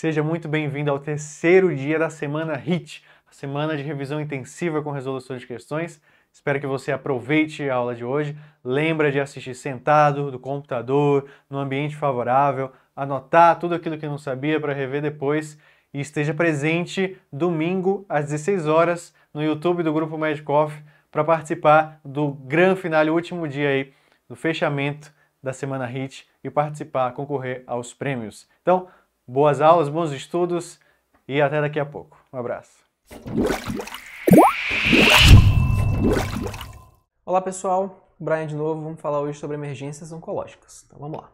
Seja muito bem-vindo ao terceiro dia da semana HIT, a semana de revisão intensiva com resolução de questões. Espero que você aproveite a aula de hoje. Lembra de assistir sentado, do computador, no ambiente favorável, anotar tudo aquilo que não sabia para rever depois e esteja presente domingo às 16 horas no YouTube do Grupo Medcoff para participar do grande final, último dia aí, do fechamento da semana HIT e participar, concorrer aos prêmios. Então, boas aulas, bons estudos e até daqui a pouco. Um abraço. Olá pessoal, Brian de novo. Vamos falar hoje sobre emergências oncológicas. Então vamos lá.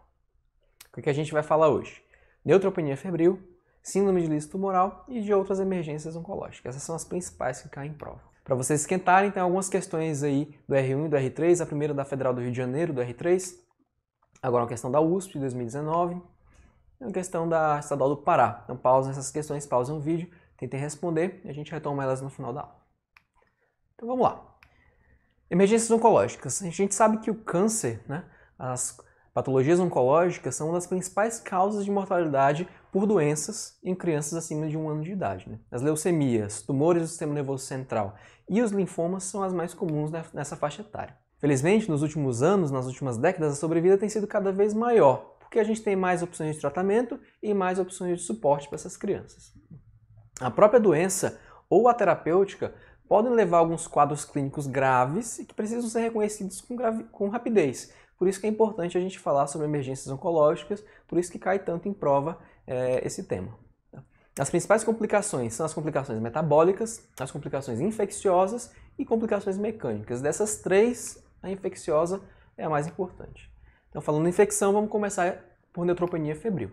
O que a gente vai falar hoje? Neutropenia febril, síndrome de liso tumoral e de outras emergências oncológicas. Essas são as principais que caem em prova. Para vocês esquentarem, tem algumas questões aí do R1 e do R3, a primeira da Federal do Rio de Janeiro, do R3, agora uma questão da USP de 2019, é uma questão da estadual do Pará. Então pausa essas questões, pausa o vídeo, tentem responder e a gente retoma elas no final da aula. Então vamos lá. Emergências oncológicas. A gente sabe que o câncer, né, as patologias oncológicas, são uma das principais causas de mortalidade por doenças em crianças acima de um ano de idade. Né? As leucemias, tumores do sistema nervoso central e os linfomas são as mais comuns nessa faixa etária. Felizmente, nos últimos anos, nas últimas décadas, a sobrevida tem sido cada vez maior, porque a gente tem mais opções de tratamento e mais opções de suporte para essas crianças. A própria doença ou a terapêutica podem levar a alguns quadros clínicos graves e que precisam ser reconhecidos com, com rapidez. Por isso que é importante a gente falar sobre emergências oncológicas, por isso que cai tanto em prova é, esse tema. Tá? As principais complicações são as complicações metabólicas, as complicações infecciosas e complicações mecânicas. Dessas três, a infecciosa é a mais importante. Então, falando em infecção, vamos começar por neutropenia febril.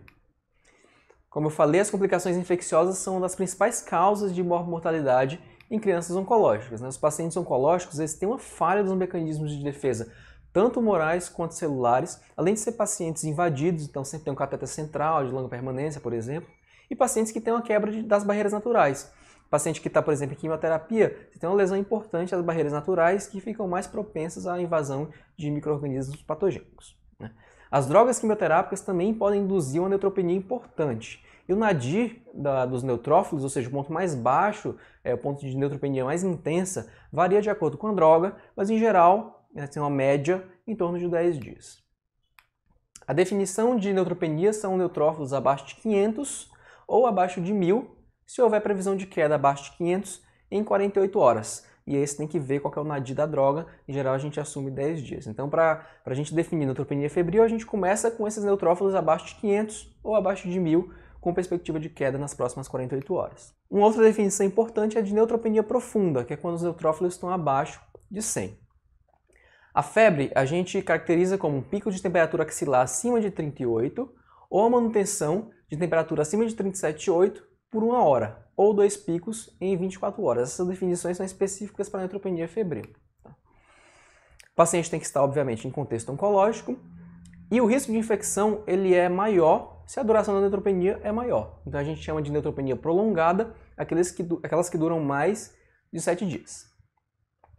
Como eu falei, as complicações infecciosas são uma das principais causas de mortalidade em crianças oncológicas. Né? Os pacientes oncológicos eles têm uma falha dos mecanismos de defesa, tanto morais quanto celulares, além de ser pacientes invadidos, então sempre tem um cateter central de longa permanência, por exemplo, e pacientes que têm uma quebra de, das barreiras naturais. Paciente que está, por exemplo, em quimioterapia, tem uma lesão importante às barreiras naturais que ficam mais propensas à invasão de micro-organismos patogênicos. Né? As drogas quimioterápicas também podem induzir uma neutropenia importante. E o nadir da, dos neutrófilos, ou seja, o ponto mais baixo, é, o ponto de neutropenia mais intensa, varia de acordo com a droga, mas em geral é, tem uma média em torno de 10 dias. A definição de neutropenia são neutrófilos abaixo de 500 ou abaixo de 1000, se houver previsão de queda abaixo de 500 em 48 horas e aí você tem que ver qual é o nadir da droga. Em geral, a gente assume 10 dias. Então, para a gente definir neutropenia febril, a gente começa com esses neutrófilos abaixo de 500 ou abaixo de 1000, com perspectiva de queda nas próximas 48 horas. Uma outra definição importante é de neutropenia profunda, que é quando os neutrófilos estão abaixo de 100. A febre a gente caracteriza como um pico de temperatura axilar acima de 38 ou a manutenção de temperatura acima de 37,8 por uma hora, ou dois picos em 24 horas. Essas definições são específicas para a neutropenia febril. Tá? O paciente tem que estar, obviamente, em contexto oncológico, e o risco de infecção ele é maior se a duração da neutropenia é maior. Então a gente chama de neutropenia prolongada aqueles que, aquelas que duram mais de 7 dias.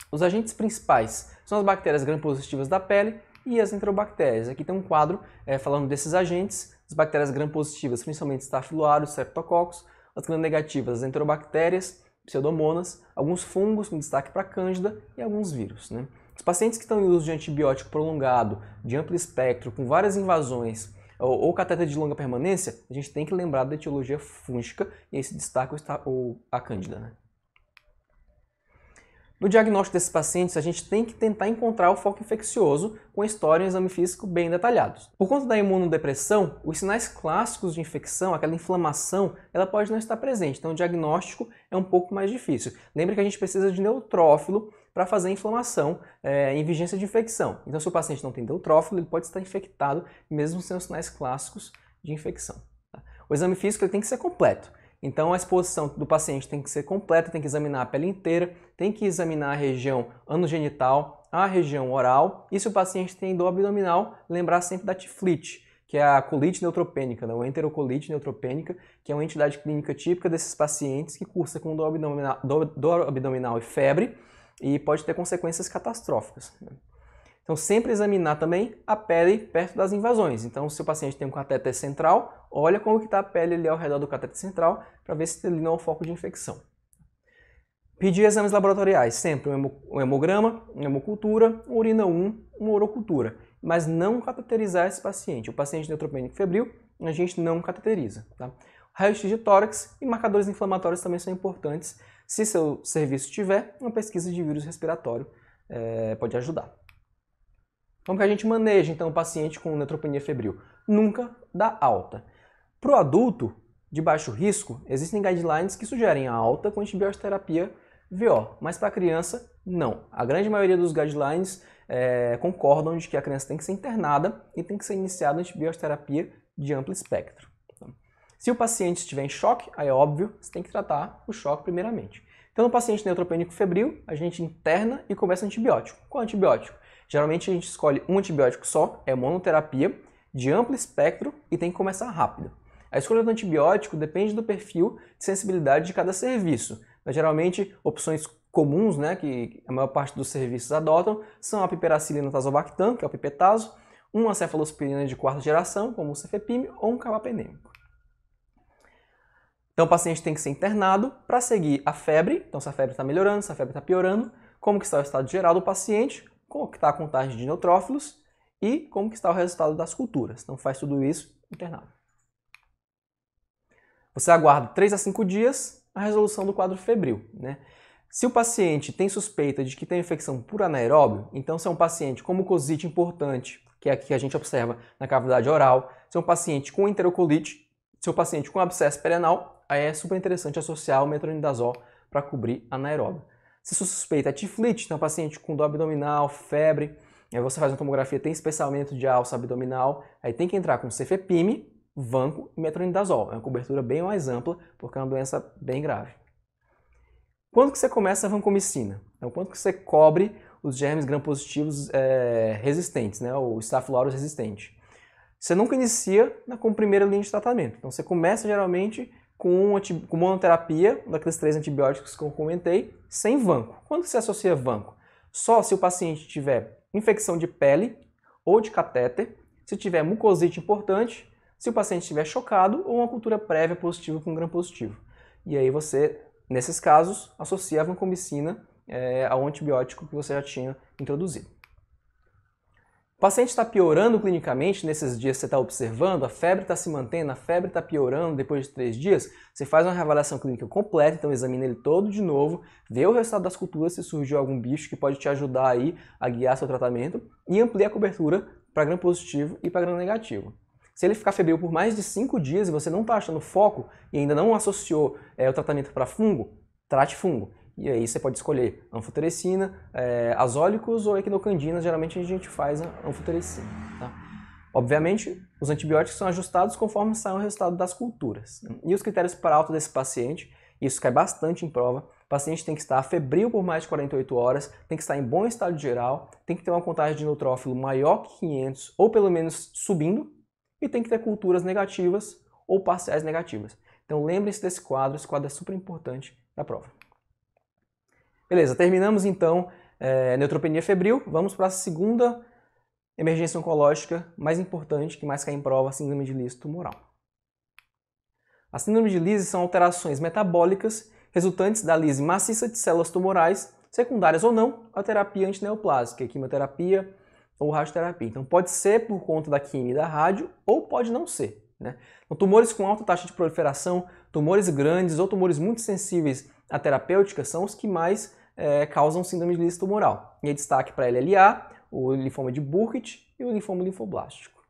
Os agentes principais são as bactérias gram-positivas da pele e as enterobactérias. Aqui tem um quadro é, falando desses agentes, as bactérias gram-positivas, principalmente estafiloaros, streptococcus, as gram-negativas, as enterobactérias, pseudomonas, alguns fungos, com destaque para cândida, e alguns vírus. Né? Os pacientes que estão em uso de antibiótico prolongado, de amplo espectro, com várias invasões ou, ou cateta de longa permanência, a gente tem que lembrar da etiologia fúngica e esse destaque está a cândida. Né? No diagnóstico desses pacientes, a gente tem que tentar encontrar o foco infeccioso com história e um exame físico bem detalhados. Por conta da imunodepressão, os sinais clássicos de infecção, aquela inflamação, ela pode não estar presente, então o diagnóstico é um pouco mais difícil. Lembre que a gente precisa de neutrófilo para fazer a inflamação é, em vigência de infecção. Então, se o paciente não tem neutrófilo, ele pode estar infectado mesmo sem os sinais clássicos de infecção. Tá? O exame físico ele tem que ser completo. Então a exposição do paciente tem que ser completa, tem que examinar a pele inteira, tem que examinar a região anogenital, a região oral e se o paciente tem dor abdominal, lembrar sempre da tiflite, que é a colite neutropênica, né? ou enterocolite neutropênica, que é uma entidade clínica típica desses pacientes que cursa com dor abdominal, dor, dor abdominal e febre e pode ter consequências catastróficas. Né? Então, sempre examinar também a pele perto das invasões. Então, se o paciente tem um cateter central, olha como está a pele ali ao redor do cateter central para ver se ele não é um foco de infecção. Pedir exames laboratoriais, sempre um hemograma, uma hemocultura, uma urina 1, uma urocultura. Mas não cateterizar esse paciente. O paciente neutropênico febril, a gente não cateteriza. Tá? Raio-x de tórax e marcadores inflamatórios também são importantes. Se seu serviço tiver, uma pesquisa de vírus respiratório é, pode ajudar. Como que a gente maneja, então, o paciente com neutropenia febril? Nunca dá alta. Para o adulto de baixo risco, existem guidelines que sugerem a alta com antibiótico terapia VO, mas para a criança, não. A grande maioria dos guidelines é, concordam de que a criança tem que ser internada e tem que ser iniciada antibiótico terapia de amplo espectro. Tá? se o paciente estiver em choque, aí é óbvio, você tem que tratar o choque primeiramente. Então, no paciente neutropênico febril, a gente interna e começa antibiótico. Qual é antibiótico? Geralmente a gente escolhe um antibiótico só, é monoterapia, de amplo espectro e tem que começar rápido. A escolha do antibiótico depende do perfil de sensibilidade de cada serviço, mas geralmente opções comuns, né, que a maior parte dos serviços adotam, são a piperacilina tazobactam, que é o pipetazo, uma cefalosporina de quarta geração, como o cefepime, ou um carbapenêmico. Então o paciente tem que ser internado para seguir a febre, então se a febre está melhorando, se a febre está piorando, como que está o estado geral do paciente, está a contagem de neutrófilos e como que está o resultado das culturas. Então faz tudo isso internado. Você aguarda 3 a 5 dias a resolução do quadro febril. Né? Se o paciente tem suspeita de que tem infecção por anaeróbio, então se é um paciente com mucosite importante, que é aqui que a gente observa na cavidade oral, se é um paciente com enterocolite, se é um paciente com abscesso perenal, aí é super interessante associar o metronidazol para cobrir anaeróbio. Se sua suspeita é tiflite, então paciente com dor abdominal, febre, aí você faz uma tomografia, tem espessamento de alça abdominal, aí tem que entrar com cefepime, vanco e metronidazol. É uma cobertura bem mais ampla, porque é uma doença bem grave. Quando que você começa a vancomicina? Então, quando que você cobre os germes gram-positivos é, resistentes, né? o Staphylococcus resistente? Você nunca inicia na, com primeira linha de tratamento. Então, você começa geralmente com, com monoterapia, daqueles três antibióticos que eu comentei, sem vanco. Quando se associa vanco? Só se o paciente tiver infecção de pele ou de catéter, se tiver mucosite importante, se o paciente estiver chocado ou uma cultura prévia positiva com gram positivo. E aí você, nesses casos, associa a vancomicina é, ao antibiótico que você já tinha introduzido. O paciente está piorando clinicamente nesses dias que você está observando, a febre está se mantendo, a febre está piorando depois de três dias, você faz uma reavaliação clínica completa, então examina ele todo de novo, vê o resultado das culturas, se surgiu algum bicho que pode te ajudar aí a guiar seu tratamento e amplia a cobertura para grão positivo e para grão negativo. Se ele ficar febril por mais de cinco dias e você não está achando foco e ainda não associou é, o tratamento para fungo, trate fungo. E aí você pode escolher anfoterecina, é, eh, azólicos ou equinocandinas, geralmente a gente faz a anfoterecina. Tá? Obviamente, os antibióticos são ajustados conforme sai o resultado das culturas. E os critérios para alta desse paciente, isso cai bastante em prova, o paciente tem que estar febril por mais de 48 horas, tem que estar em bom estado geral, tem que ter uma contagem de neutrófilo maior que 500 ou pelo menos subindo e tem que ter culturas negativas ou parciais negativas. Então lembre-se desse quadro, esse quadro é super importante na prova. Beleza, terminamos então é, neutropenia febril. Vamos para a segunda emergência oncológica mais importante, que mais cai em prova, a síndrome de lise tumoral. A síndrome de lise são alterações metabólicas resultantes da lise maciça de células tumorais, secundárias ou não, à terapia antineoplásica, quimioterapia ou radioterapia. Então pode ser por conta da quimio e da rádio, ou pode não ser. Né? Então, tumores com alta taxa de proliferação, tumores grandes ou tumores muito sensíveis a terapêutica são os que mais é, causam síndrome de lista tumoral. E aí é destaque para LLA, o linfoma de Burkitt e o linfoma linfoblástico.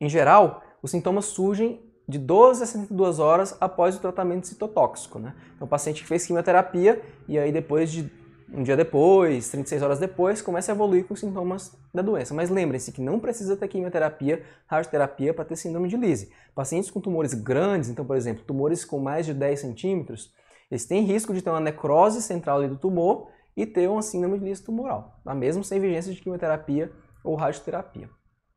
Em geral, os sintomas surgem de 12 a 72 horas após o tratamento citotóxico. Né? Então, o paciente que fez quimioterapia e aí depois de um dia depois, 36 horas depois, começa a evoluir com os sintomas da doença. Mas lembrem-se que não precisa ter quimioterapia, radioterapia para ter síndrome de Lise. Pacientes com tumores grandes, então, por exemplo, tumores com mais de 10 centímetros, eles têm risco de ter uma necrose central do tumor e ter uma síndrome de Lise tumoral, tá? mesmo sem vigência de quimioterapia ou radioterapia.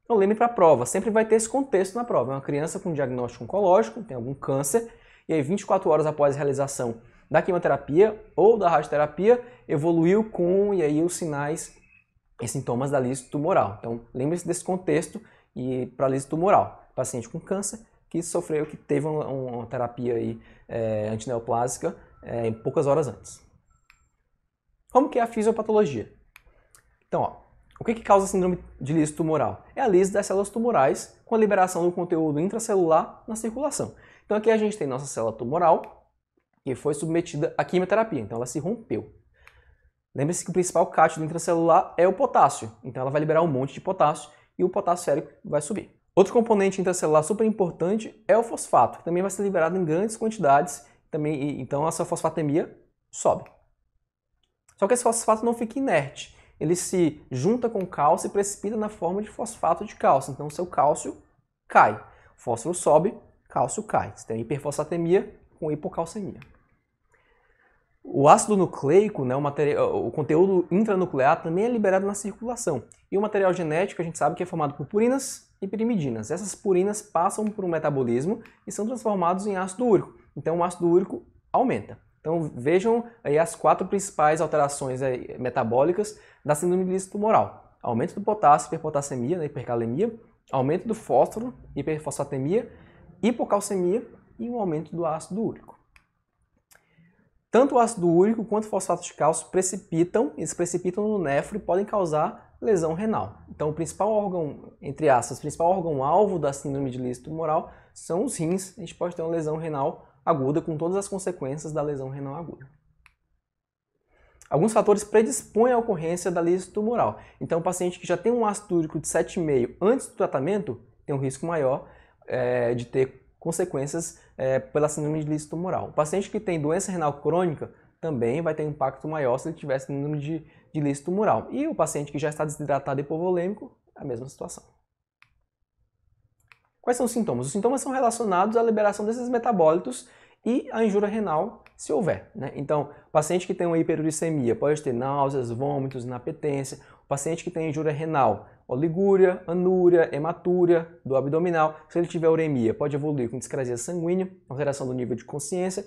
Então lembre para a prova, sempre vai ter esse contexto na prova. É uma criança com diagnóstico oncológico, tem algum câncer, e aí 24 horas após a realização da quimioterapia ou da radioterapia evoluiu com e aí os sinais e sintomas da lise tumoral. Então, lembre-se desse contexto e para a lise tumoral, paciente com câncer que sofreu, que teve uma, uma terapia aí, é, antineoplásica é, poucas horas antes. Como que é a fisiopatologia? Então, ó, o que, que causa a síndrome de lise tumoral? É a lise das células tumorais com a liberação do conteúdo intracelular na circulação. Então aqui a gente tem nossa célula tumoral, que foi submetida à quimioterapia, então ela se rompeu. Lembre-se que o principal cátion intracelular é o potássio, então ela vai liberar um monte de potássio e o potássio sérico vai subir. Outro componente intracelular super importante é o fosfato, que também vai ser liberado em grandes quantidades, também, então essa fosfatemia sobe. Só que esse fosfato não fica inerte, ele se junta com cálcio e precipita na forma de fosfato de cálcio, então seu cálcio cai. Fósforo sobe, cálcio cai. Você tem hiperfosfatemia com hipocalcemia. O ácido nucleico, né, o, material, o conteúdo intranuclear, também é liberado na circulação. E o material genético a gente sabe que é formado por purinas e pirimidinas. Essas purinas passam por um metabolismo e são transformados em ácido úrico. Então o ácido úrico aumenta. Então vejam aí as quatro principais alterações metabólicas da síndrome de tumoral. Aumento do potássio, hiperpotassemia, né, hipercalemia, aumento do fósforo, hiperfosfatemia, hipocalcemia e um aumento do ácido úrico. Tanto o ácido úrico quanto o fosfato de cálcio precipitam, eles precipitam no néfro e podem causar lesão renal. Então, o principal órgão, entre aspas, principal órgão-alvo da síndrome de lícito tumoral são os rins. A gente pode ter uma lesão renal aguda com todas as consequências da lesão renal aguda. Alguns fatores predispõem à ocorrência da lise tumoral. Então, o paciente que já tem um ácido úrico de 7,5 antes do tratamento tem um risco maior é, de ter consequências é, pela síndrome de lise tumoral. O paciente que tem doença renal crônica também vai ter impacto maior se ele tiver síndrome de, de lise tumoral. E o paciente que já está desidratado e hipovolêmico, a mesma situação. Quais são os sintomas? Os sintomas são relacionados à liberação desses metabólitos e à injúria renal, se houver. Né? Então, paciente que tem uma hiperuricemia pode ter náuseas, vômitos, inapetência paciente que tem injúria renal, oligúria, anúria, hematúria do abdominal, se ele tiver uremia, pode evoluir com discrasia sanguínea, alteração do nível de consciência,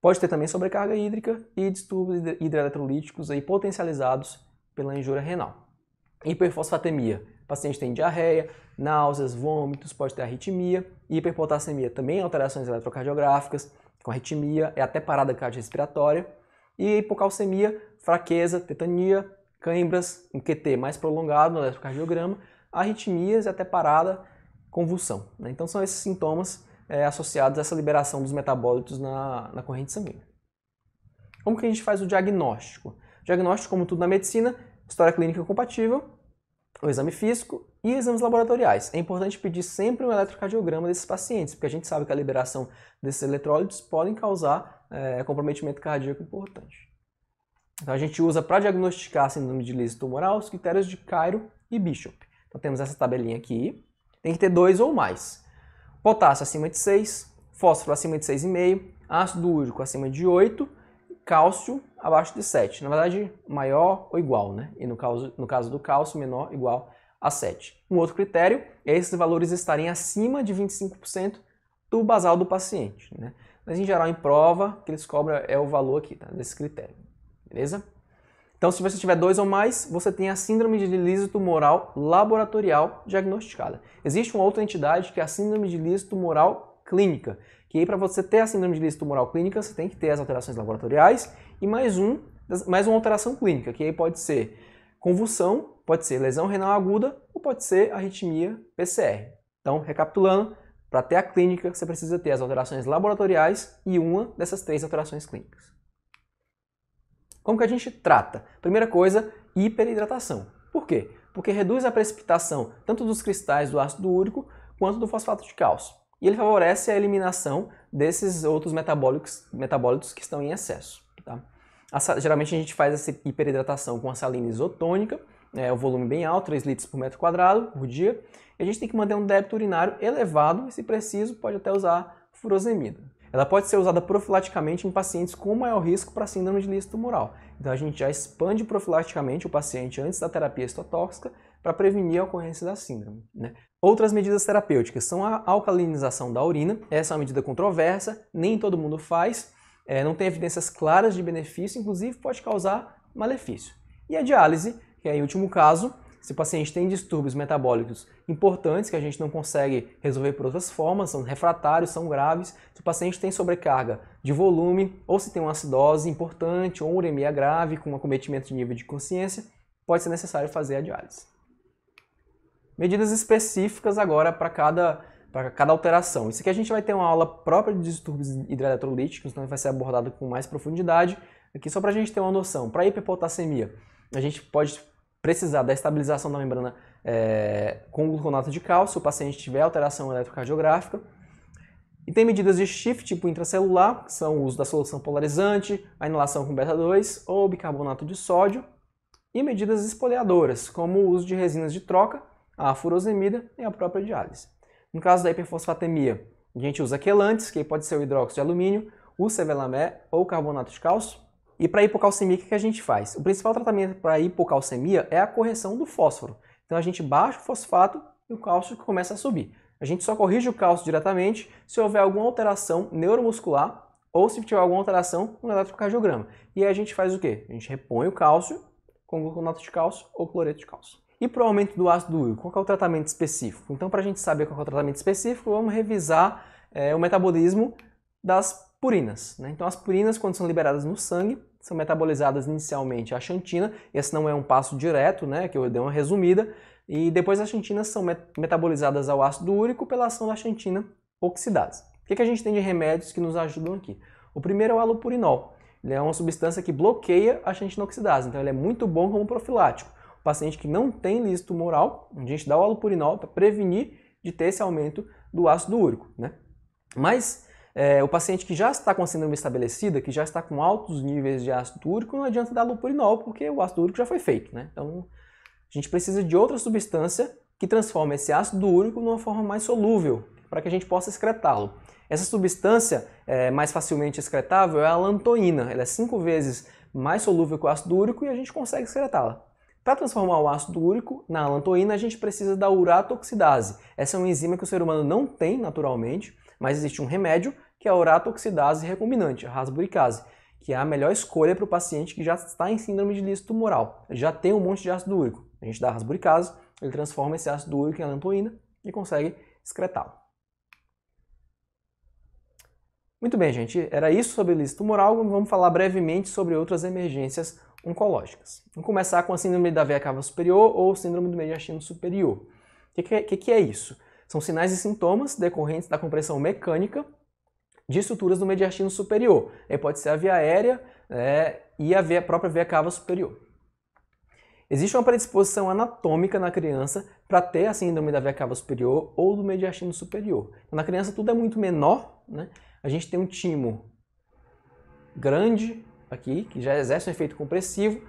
pode ter também sobrecarga hídrica e distúrbios hidroeletrolíticos aí potencializados pela injúria renal. Hiperfosfatemia, o paciente tem diarreia, náuseas, vômitos, pode ter arritmia, hiperpotassemia também alterações eletrocardiográficas, com arritmia, é até parada cardiorrespiratória, e hipocalcemia, fraqueza, tetania, cãibras, um QT mais prolongado no eletrocardiograma, arritmias e até parada, convulsão. Né? Então são esses sintomas é, associados a essa liberação dos metabólitos na, na corrente sanguínea. Como que a gente faz o diagnóstico? O diagnóstico, como tudo na medicina, história clínica compatível, o exame físico e exames laboratoriais. É importante pedir sempre um eletrocardiograma desses pacientes, porque a gente sabe que a liberação desses eletrólitos podem causar é, comprometimento cardíaco importante. Então a gente usa para diagnosticar síndrome de lise tumoral os critérios de Cairo e Bishop. Então temos essa tabelinha aqui. Tem que ter dois ou mais. Potássio acima de 6, fósforo acima de 6,5, ácido úrico acima de 8, cálcio abaixo de 7. Na verdade, maior ou igual, né? E no caso, no caso do cálcio, menor ou igual a 7. Um outro critério é esses valores estarem acima de 25% do basal do paciente, né? Mas em geral, em prova, o que eles cobram é o valor aqui, tá? Desse critério beleza? Então, se você tiver dois ou mais, você tem a síndrome de liso tumoral laboratorial diagnosticada. Existe uma outra entidade que é a síndrome de liso tumoral clínica, que aí para você ter a síndrome de liso tumoral clínica, você tem que ter as alterações laboratoriais e mais um, mais uma alteração clínica, que aí pode ser convulsão, pode ser lesão renal aguda ou pode ser arritmia PCR. Então, recapitulando, para ter a clínica, você precisa ter as alterações laboratoriais e uma dessas três alterações clínicas. Como que a gente trata? Primeira coisa, hiperidratação. Por quê? Porque reduz a precipitação tanto dos cristais do ácido úrico quanto do fosfato de cálcio. E ele favorece a eliminação desses outros metabólicos, metabólitos que estão em excesso. Tá? A, geralmente a gente faz essa hiperidratação com a salina isotônica, é o volume bem alto, 3 litros por metro quadrado por dia. E a gente tem que manter um débito urinário elevado e, se preciso, pode até usar furosemida ela pode ser usada profilaticamente em pacientes com maior risco para síndrome de lista tumoral. Então a gente já expande profilaticamente o paciente antes da terapia estotóxica para prevenir a ocorrência da síndrome. Né? Outras medidas terapêuticas são a alcalinização da urina, essa é uma medida controversa, nem todo mundo faz, é, não tem evidências claras de benefício, inclusive pode causar malefício. E a diálise, que é em último caso, se o paciente tem distúrbios metabólicos importantes que a gente não consegue resolver por outras formas, são refratários, são graves, se o paciente tem sobrecarga de volume ou se tem uma acidose importante ou uremia grave com acometimento de nível de consciência, pode ser necessário fazer a diálise. Medidas específicas agora para cada para cada alteração. Isso aqui a gente vai ter uma aula própria de distúrbios hidroeletrolíticos, então vai ser abordado com mais profundidade. Aqui só para a gente ter uma noção. Para hiperpotassemia, a gente pode precisar da estabilização da membrana é, com gluconato de cálcio, se o paciente tiver alteração eletrocardiográfica. E tem medidas de shift tipo intracelular, que são o uso da solução polarizante, a inalação com beta-2 ou bicarbonato de sódio, e medidas espoleadoras, como o uso de resinas de troca, a furosemida e a própria diálise. No caso da hiperfosfatemia, a gente usa quelantes, que pode ser o hidróxido de alumínio, o cevelamé ou carbonato de cálcio, e para hipocalcemia, o que a gente faz? O principal tratamento para hipocalcemia é a correção do fósforo. Então a gente baixa o fosfato e o cálcio começa a subir. A gente só corrige o cálcio diretamente se houver alguma alteração neuromuscular ou se tiver alguma alteração no eletrocardiograma. E aí a gente faz o quê? A gente repõe o cálcio com gluconato de cálcio ou cloreto de cálcio. E para o aumento do ácido úrico, qual é o tratamento específico? Então, para a gente saber qual é o tratamento específico, vamos revisar é, o metabolismo das purinas. Né? Então, as purinas, quando são liberadas no sangue, são metabolizadas inicialmente a xantina. Esse não é um passo direto, né? que eu dei uma resumida. E depois as xantinas são metabolizadas ao ácido úrico pela ação da xantina oxidase. O que, que a gente tem de remédios que nos ajudam aqui? O primeiro é o alopurinol. Ele é uma substância que bloqueia a xantina oxidase, então ele é muito bom como profilático. O paciente que não tem liso tumoral, a gente dá o alopurinol para prevenir de ter esse aumento do ácido úrico. Né? Mas é, o paciente que já está com a síndrome estabelecida, que já está com altos níveis de ácido úrico, não adianta dar lupurinol, porque o ácido úrico já foi feito, né? Então, a gente precisa de outra substância que transforma esse ácido úrico numa forma mais solúvel, para que a gente possa excretá-lo. Essa substância é, mais facilmente excretável é a lantoína. Ela é cinco vezes mais solúvel que o ácido úrico e a gente consegue excretá-la. Para transformar o ácido úrico na lantoína, a gente precisa da uratoxidase. Essa é uma enzima que o ser humano não tem naturalmente, mas existe um remédio que é a oratoxidase recombinante, a rasburicase, que é a melhor escolha para o paciente que já está em síndrome de lícito tumoral, já tem um monte de ácido úrico. A gente dá a rasburicase, ele transforma esse ácido úrico em alantoína e consegue excretá-lo. Muito bem, gente, era isso sobre lícito tumoral. Vamos falar brevemente sobre outras emergências oncológicas. Vamos começar com a síndrome da veia cava superior ou síndrome do mediastino superior. O que, é, que, que, é isso? São sinais e sintomas decorrentes da compressão mecânica de estruturas do mediastino superior. Aí é, pode ser a via aérea é, e a, via, a própria via cava superior. Existe uma predisposição anatômica na criança para ter a síndrome da via cava superior ou do mediastino superior. Então, na criança tudo é muito menor, né? A gente tem um timo grande aqui, que já exerce um efeito compressivo.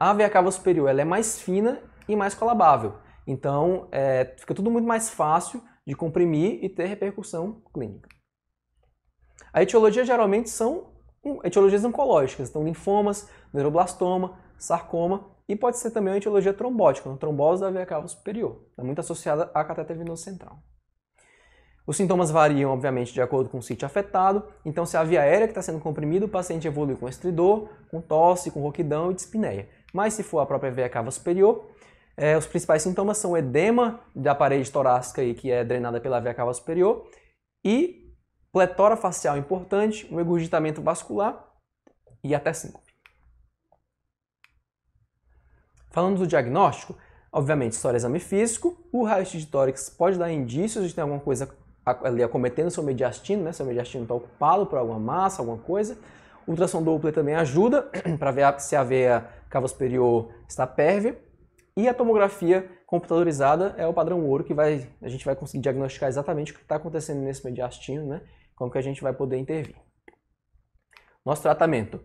A via cava superior ela é mais fina e mais colabável. Então, é, fica tudo muito mais fácil de comprimir e ter repercussão clínica. A etiologia geralmente são etiologias oncológicas, então linfomas, neuroblastoma, sarcoma e pode ser também uma etiologia trombótica, uma trombose da veia cava superior, é muito associada à cateter venoso central. Os sintomas variam, obviamente, de acordo com o sítio afetado, então se a via aérea que está sendo comprimida, o paciente evolui com estridor, com tosse, com roquidão e dispneia. Mas se for a própria veia cava superior, é, os principais sintomas são edema da parede torácica, aí, que é drenada pela veia cava superior, e pletora facial importante, um engurgitamento vascular e até síncope. Falando do diagnóstico, obviamente, só é exame físico, o raio-x de tórax pode dar indícios de ter alguma coisa ali acometendo seu mediastino, né? Seu mediastino está ocupado por alguma massa, alguma coisa. ultrassom Doppler também ajuda para ver se a veia cava superior está pérvia. E a tomografia computadorizada é o padrão ouro que vai, a gente vai conseguir diagnosticar exatamente o que está acontecendo nesse mediastino, né? Como que a gente vai poder intervir. Nosso tratamento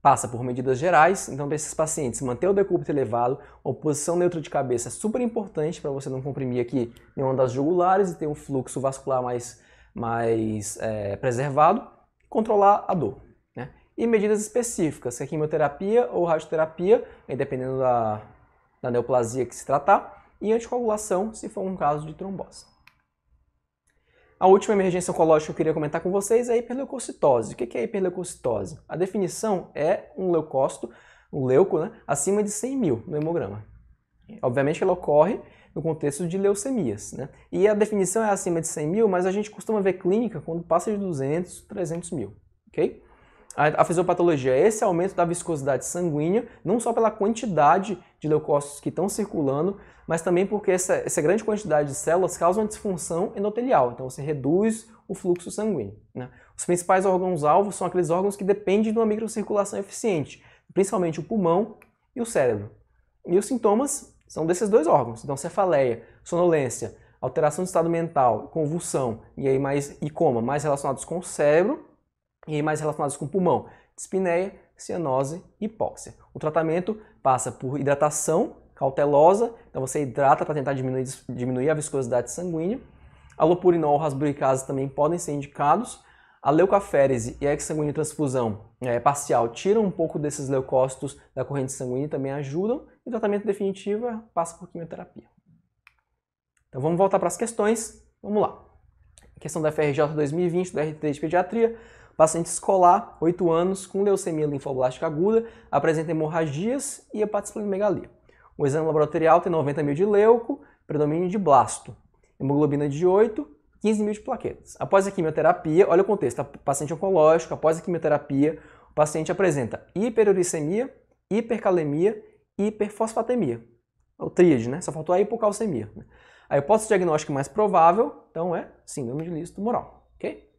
passa por medidas gerais, então para esses pacientes manter o decúbito elevado, a posição neutra de cabeça é super importante para você não comprimir aqui nenhuma das jugulares e ter um fluxo vascular mais, mais é, preservado, controlar a dor. Né? E medidas específicas, se é quimioterapia ou radioterapia, dependendo da, da neoplasia que se tratar, e anticoagulação se for um caso de trombose. A última emergência oncológica que eu queria comentar com vocês é a hiperleucocitose. O que é a hiperleucocitose? A definição é um leucócito, um leuco, né, acima de 100 mil no hemograma. Obviamente ela ocorre no contexto de leucemias. Né? E a definição é acima de 100 mil, mas a gente costuma ver clínica quando passa de 200, 300 mil. ok? a fisiopatologia é esse aumento da viscosidade sanguínea, não só pela quantidade de leucócitos que estão circulando, mas também porque essa, essa grande quantidade de células causa uma disfunção endotelial, então você reduz o fluxo sanguíneo. Né? Os principais órgãos-alvo são aqueles órgãos que dependem de uma microcirculação eficiente, principalmente o pulmão e o cérebro. E os sintomas são desses dois órgãos, então cefaleia, sonolência, alteração de estado mental, convulsão e aí mais e coma, mais relacionados com o cérebro e mais relacionados com pulmão, dispneia, cianose e hipóxia. O tratamento passa por hidratação cautelosa, então você hidrata para tentar diminuir, diminuir a viscosidade sanguínea. Alopurinol, rasburicase também podem ser indicados. A leucaférese e a transfusão é, parcial tiram um pouco desses leucócitos da corrente sanguínea e também ajudam. E o tratamento definitivo é, passa por quimioterapia. Então vamos voltar para as questões. Vamos lá. Questão da FRJ 2020 do RT de Pediatria. Paciente escolar, 8 anos, com leucemia linfoblástica aguda, apresenta hemorragias e hepatosplenomegalia. O exame laboratorial tem 90 mil de leuco, predomínio de blasto, hemoglobina de 8, 15 mil de plaquetas. Após a quimioterapia, olha o contexto, tá? paciente oncológico, após a quimioterapia, o paciente apresenta hiperuricemia, hipercalemia e hiperfosfatemia. É o tríade, né? Só faltou a hipocalcemia. Né? A hipótese diagnóstica mais provável, então, é síndrome de liso tumoral, ok?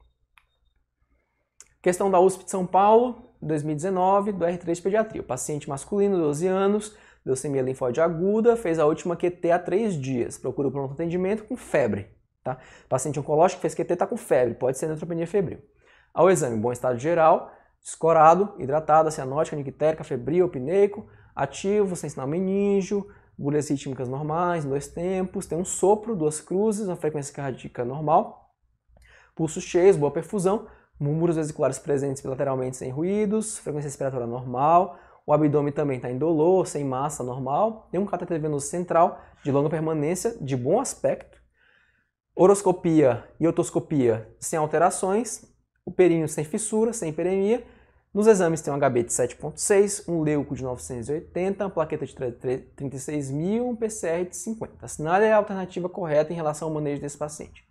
Questão da USP de São Paulo, 2019, do R3 de pediatria. O paciente masculino, 12 anos, leucemia linfóide aguda, fez a última QT há 3 dias. Procura o pronto atendimento com febre. Tá? Paciente oncológico fez QT está com febre, pode ser neutropenia febril. Ao exame, bom estado geral, escorado, hidratado, cianótica, nictérica, febril, pineico, ativo, sem sinal meníngeo, agulhas rítmicas normais, dois tempos, tem um sopro, duas cruzes, uma frequência cardíaca normal, pulsos cheios, boa perfusão, Múmulos vesiculares presentes bilateralmente sem ruídos, frequência respiratória normal, o abdômen também está indolor, sem massa, normal. Tem um cateter venoso central de longa permanência, de bom aspecto. Horoscopia e otoscopia sem alterações. O períneo sem fissura, sem hiperemia. Nos exames tem um HB de 7.6, um leuco de 980, uma plaqueta de 36 mil, um PCR de 50. Assinale é a alternativa correta em relação ao manejo desse paciente.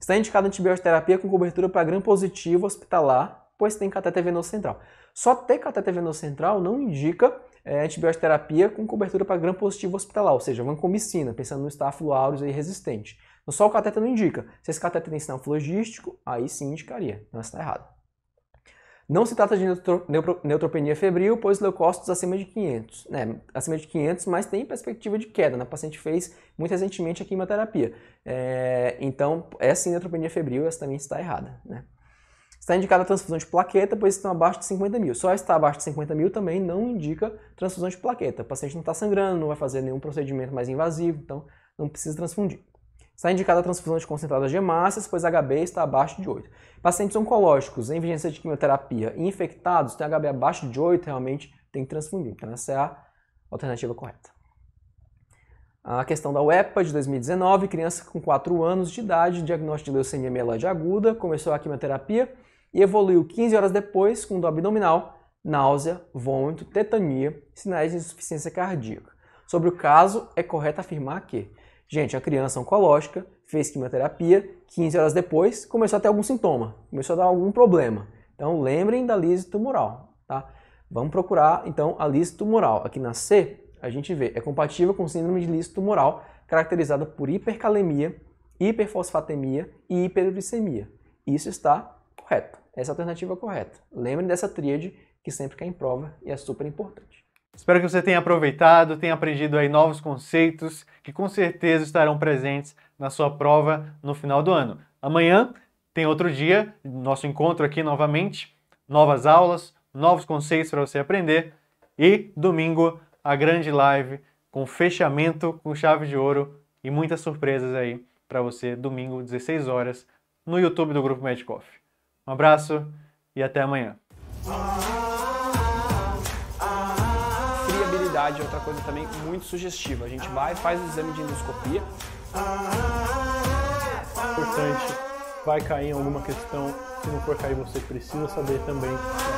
Está indicada antibioterapia com cobertura para gram positivo hospitalar, pois tem cateter venoso central. Só ter cateter venoso central não indica é, antibioterapia com cobertura para gram positivo hospitalar, ou seja, vancomicina, pensando no estáfilo aureus aí resistente. Só o cateter não indica. Se esse cateter tem sinal flogístico, aí sim indicaria. Não está errado. Não se trata de neutropenia febril, pois leucócitos acima de 500, né? acima de 500, mas tem perspectiva de queda. Né? A paciente fez muito recentemente a quimioterapia. É, então, essa é neutropenia febril, essa também está errada. Né? Está indicada a transfusão de plaqueta, pois estão abaixo de 50 mil. Só estar abaixo de 50 mil também não indica transfusão de plaqueta. O paciente não está sangrando, não vai fazer nenhum procedimento mais invasivo, então não precisa transfundir. Está indicada a transfusão de concentradas de hemácias, pois HB está abaixo de 8. Pacientes oncológicos em vigência de quimioterapia e infectados, têm HB abaixo de 8, realmente tem que transfundir. Então essa é a alternativa correta. A questão da UEPA de 2019, criança com 4 anos de idade, diagnóstico de leucemia mieloide aguda, começou a quimioterapia e evoluiu 15 horas depois com dor abdominal, náusea, vômito, tetania, sinais de insuficiência cardíaca. Sobre o caso, é correto afirmar que Gente, a criança oncológica fez quimioterapia, 15 horas depois começou a ter algum sintoma, começou a dar algum problema. Então lembrem da lise tumoral, tá? Vamos procurar então a lise tumoral. Aqui na C, a gente vê, é compatível com síndrome de lise tumoral, caracterizada por hipercalemia, hiperfosfatemia e hiperuricemia. Isso está correto. Essa alternativa é correta. Lembrem dessa tríade que sempre cai em prova e é super importante. Espero que você tenha aproveitado, tenha aprendido aí novos conceitos que com certeza estarão presentes na sua prova no final do ano. Amanhã tem outro dia, nosso encontro aqui novamente, novas aulas, novos conceitos para você aprender e domingo a grande live com fechamento com chave de ouro e muitas surpresas aí para você domingo 16 horas no YouTube do Grupo Medcoff. Um abraço e até amanhã. outra coisa também muito sugestiva. A gente vai, faz o exame de endoscopia. Importante, vai cair em alguma questão. Se não for cair, você precisa saber também.